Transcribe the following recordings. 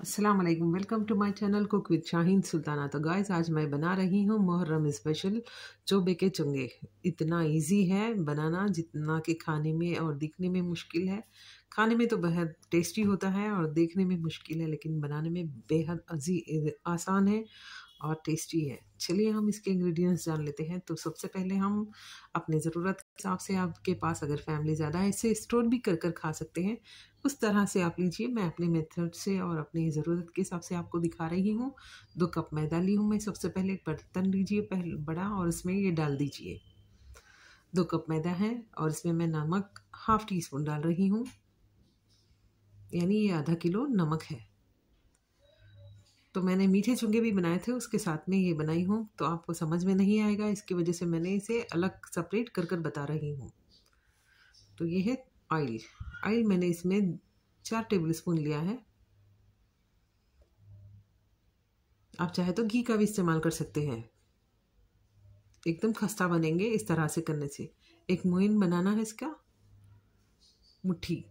अस्सलाम वालेकुम welcome to my channel cook with Shaheen Sultana तो गाइस आज मैं बना रही हूँ मुहर्रम स्पेशल चोबे के चंगे इतना इजी है बनाना जितना कि खाने में और दिखने में मुश्किल है खाने में तो बेहद टेस्टी होता है और देखने में मुश्किल है लेकिन बनाने में बेहद अजी आसान है और टेस्टी है चलिए हम इसके इंग्रेडिएंट्स जान लेते हैं तो सबसे पहले हम अपने ज़रूरत से आपके पास अगर फैमिली ज़्यादा है इसे स्टोर भी कर कर खा सकते हैं उस तरह से आप लीजिए मैं अपने मेथड से और अपनी ज़रूरत के हिसाब से आपको दिखा रही हूँ दो कप मैदा ली हूँ मैं सबसे पहले एक बर्तन लीजिए पहले बड़ा और इसमें ये डाल दीजिए दो कप मैदा है और इसमें मैं नमक हाफ टी स्पून डाल रही हूँ यानी ये आधा किलो नमक है तो मैंने मीठे चुंगे भी बनाए थे उसके साथ में ये बनाई हूँ तो आपको समझ में नहीं आएगा इसकी वजह से मैंने इसे अलग सेपरेट कर कर बता रही हूँ तो ये है ऑयल ऑयल मैंने इसमें चार टेबल स्पून लिया है आप चाहे तो घी का भी इस्तेमाल कर सकते हैं एकदम खस्ता बनेंगे इस तरह से करने से एक मोइन बनाना है इसका मुट्ठी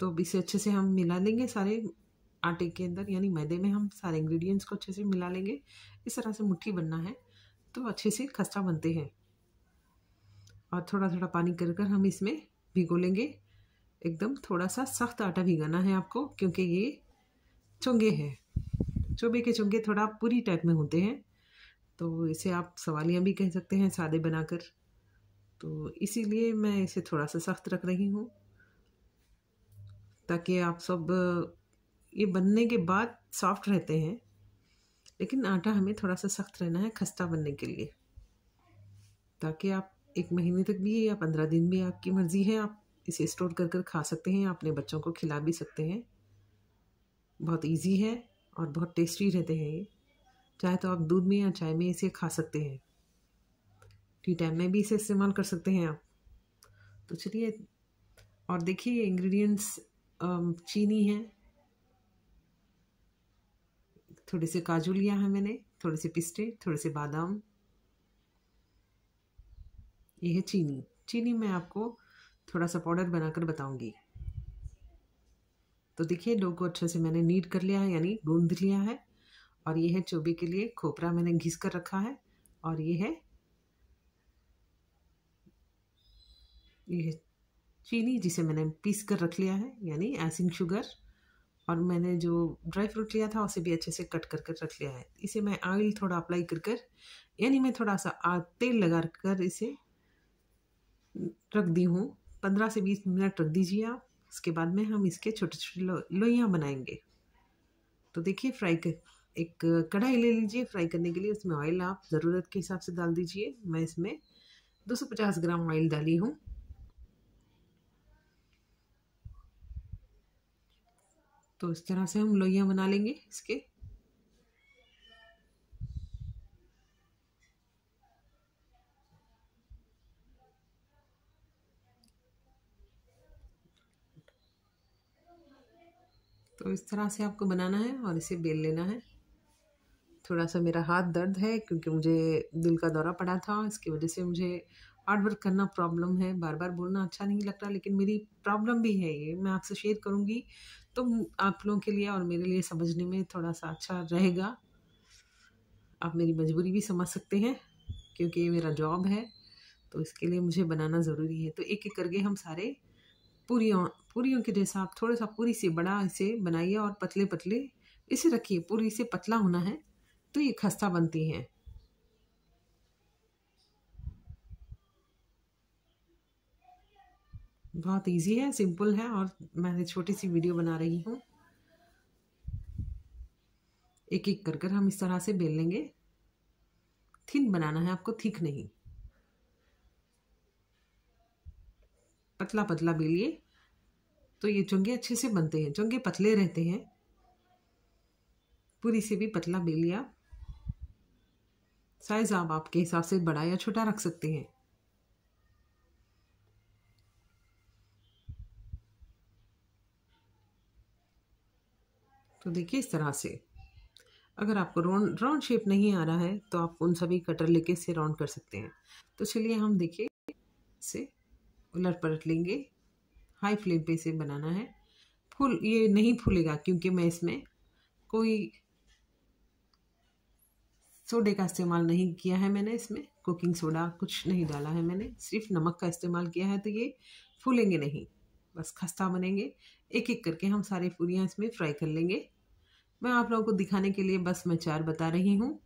तो अब इसे अच्छे से हम मिला लेंगे सारे आटे के अंदर यानी मैदे में हम सारे इंग्रेडिएंट्स को अच्छे से मिला लेंगे इस तरह से मुट्ठी बनना है तो अच्छे से खस्ता बनते हैं और थोड़ा थोड़ा पानी कर कर हम इसमें भिगो लेंगे एकदम थोड़ा सा सख्त आटा भिगाना है आपको क्योंकि ये चुंगे हैं चोबे के चुंगे थोड़ा पूरी टाइप में होते हैं तो इसे आप सवालियाँ भी कह सकते हैं सादे बनाकर तो इसीलिए मैं इसे थोड़ा सा सख्त रख रही हूँ ताकि आप सब ये बनने के बाद सॉफ्ट रहते हैं लेकिन आटा हमें थोड़ा सा सख्त रहना है खस्ता बनने के लिए ताकि आप एक महीने तक भी या पंद्रह दिन भी आपकी मर्ज़ी है आप इसे स्टोर कर कर खा सकते हैं अपने बच्चों को खिला भी सकते हैं बहुत इजी है और बहुत टेस्टी रहते हैं ये चाहे तो आप दूध में या चाय में इसे खा सकते हैं टी टाइम में भी इसे इस्तेमाल कर सकते हैं आप तो चलिए और देखिए इंग्रेडिएंट्स चीनी है थोड़े से काजू लिया है मैंने थोड़े से पिस्ते थोड़े से बादाम ये है चीनी चीनी मैं आपको थोड़ा सा पाउडर बनाकर बताऊंगी तो देखिए डो को अच्छे से मैंने नीट कर लिया है यानी गूंध लिया है और ये है चोबे के लिए खोपरा मैंने घिस कर रखा है और ये है ये है चीनी जिसे मैंने पीस कर रख लिया है यानी एसिंग शुगर और मैंने जो ड्राई फ्रूट लिया था उसे भी अच्छे से कट कर कर रख लिया है इसे मैं ऑयल थोड़ा अप्लाई कर कर यानी मैं थोड़ा सा तेल लगा कर इसे रख दी हूँ पंद्रह से बीस मिनट रख दीजिए आप उसके बाद में हम इसके छोटे छोटे लो, लोइयाँ बनाएंगे तो देखिए फ्राई कर एक कढ़ाई ले लीजिए फ्राई करने के लिए उसमें ऑयल आप ज़रूरत के हिसाब से डाल दीजिए मैं इसमें 250 ग्राम ऑयल डाली हूँ तो इस तरह से हम लोइयाँ बना लेंगे इसके तो इस तरह से आपको बनाना है और इसे बेल लेना है थोड़ा सा मेरा हाथ दर्द है क्योंकि मुझे दिल का दौरा पड़ा था इसकी वजह से मुझे हार्ड वर्क करना प्रॉब्लम है बार बार बोलना अच्छा नहीं लगता लेकिन मेरी प्रॉब्लम भी है ये मैं आपसे शेयर करूँगी तो आप लोगों के लिए और मेरे लिए समझने में थोड़ा सा अच्छा रहेगा आप मेरी मजबूरी भी समझ सकते हैं क्योंकि ये मेरा जॉब है तो इसके लिए मुझे बनाना ज़रूरी है तो एक एक करके हम सारे पूरियों पूरियों के जैसा आप थोड़ा सा पूरी से बड़ा इसे बनाइए और पतले पतले इसे रखिए पूरी से पतला होना है तो ये खस्ता बनती हैं बहुत इजी है सिंपल है और मैंने छोटी सी वीडियो बना रही हूँ एक एक कर कर हम इस तरह से बेल लेंगे थिन बनाना है आपको थिक नहीं पतला पतला बेलिए तो ये चंगे अच्छे से बनते हैं चंगे पतले रहते हैं पूरी से भी पतला बेलिए आप साइज़ आप आपके हिसाब से बड़ा या छोटा रख सकते हैं तो देखिए इस तरह से अगर आपको राउंड राउंड शेप नहीं आ रहा है तो आप उन सभी कटर लेके इसे राउंड कर सकते हैं तो चलिए हम देखिए इसे उलट पलट लेंगे हाई फ्लेम पे इसे बनाना है फूल ये नहीं फूलेगा क्योंकि मैं इसमें कोई सोडे का इस्तेमाल नहीं किया है मैंने इसमें कुकिंग सोडा कुछ नहीं डाला है मैंने सिर्फ नमक का इस्तेमाल किया है तो ये फूलेंगे नहीं बस खस्ता बनेंगे एक एक करके हम सारी पूरियाँ इसमें फ्राई कर लेंगे मैं आप लोगों को दिखाने के लिए बस मैं चार बता रही हूँ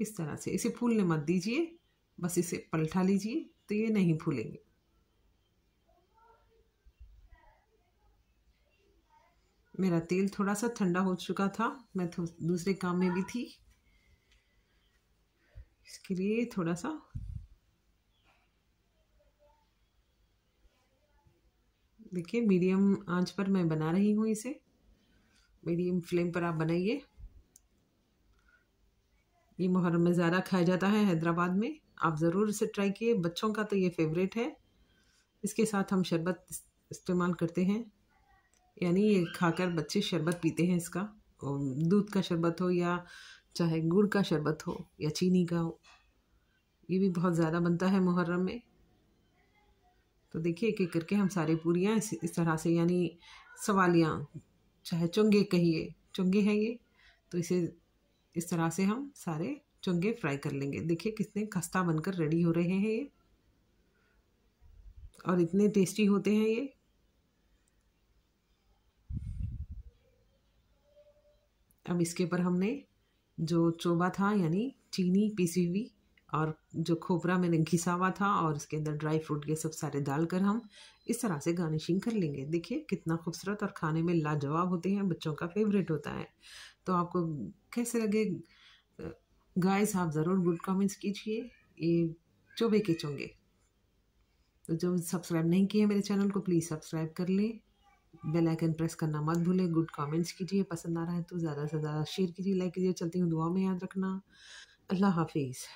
इस तरह से इसे फूलने मत दीजिए बस इसे पलटा लीजिए तो ये नहीं फूलेंगे मेरा तेल थोड़ा सा ठंडा हो चुका था मैं दूसरे काम में भी थी इसके लिए थोड़ा सा देखिए मीडियम आंच पर मैं बना रही हूँ इसे मीडियम फ्लेम पर आप बनाइए ये मुहर्रम में ज़्यादा खाया जाता है हैदराबाद में आप ज़रूर इसे ट्राई किए बच्चों का तो ये फेवरेट है इसके साथ हम शरबत इस्तेमाल करते हैं यानी ये खाकर बच्चे शरबत पीते हैं इसका दूध का शरबत हो या चाहे गुड़ का शरबत हो या चीनी का हो ये भी बहुत ज़्यादा बनता है मुहर्रम में तो देखिए एक एक करके हम सारे पूरियाँ इस, इस तरह से यानी सवालियाँ चाहे चुंगे कहिए चुंगे हैं ये तो इसे इस तरह से हम सारे चुंगे फ्राई कर लेंगे देखिए कितने खस्ता बनकर रेडी हो रहे हैं ये और इतने टेस्टी होते हैं ये अब इसके ऊपर हमने जो चोबा था यानी चीनी पीसी हुई और जो खोपरा मैंने घिसा हुआ था और उसके अंदर ड्राई फ्रूट ये सब सारे डालकर हम इस तरह से गार्निशिंग कर लेंगे देखिए कितना खूबसूरत और खाने में लाजवाब होते हैं बच्चों का फेवरेट होता है तो आपको कैसे लगे गाइस आप ज़रूर गुड कमेंट्स कीजिए ये चोबे के चोंगे तो जो सब्सक्राइब नहीं किए मेरे चैनल को प्लीज़ सब्सक्राइब कर लें बेल आइकन प्रेस करना मत भूलें गुड कमेंट्स कीजिए पसंद आ रहा है तो ज़्यादा से ज़्यादा शेयर कीजिए लाइक कीजिए चलती हूँ दुआ में याद रखना अल्लाह हाफिज़